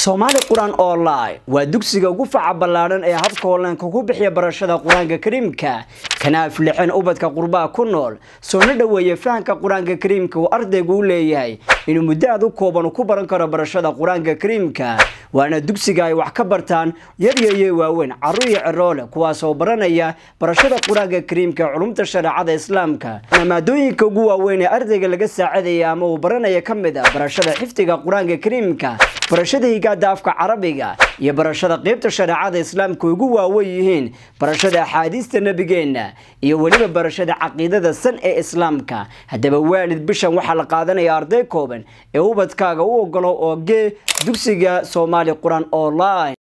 soomaali qur-aan online waa dugsiga ugu faca ballaadhan ee habka hollaanka ku bixiya barashada qur-aanka kariimka kana aflixeen ubadka qurbaha ku nool soo na dhoweeye fahanka qur-aanka kariimka uu ardaygu u leeyahay inuu muddo aad u kooban ku baran karo barashada qur-aanka kariimka waana dugsiga ay wax ka bartaan yaryayo waaweyn carruur iyo ciroole kuwaasoo baranaya barashada qur-aanka kariimka ee culumta shareecada islaamka maadooyinka ugu waaweyn ee ardayga laga saacidaya ama uu baranaya ka mid a ah barashada xifdiga qur-aanka kariimka barashadayga daafka carabiga iyo barashada qeybta shareecada islaamka ugu waawen yihiin barashada axaadiista nebigeenna iyo weliba barashada caqiidada san ee islaamka haddaba waalid bishan waxaa la qaadanayaa arday kooban ee ubadkaaga u ogolo oo gee dugsiga soomaali qur-aan online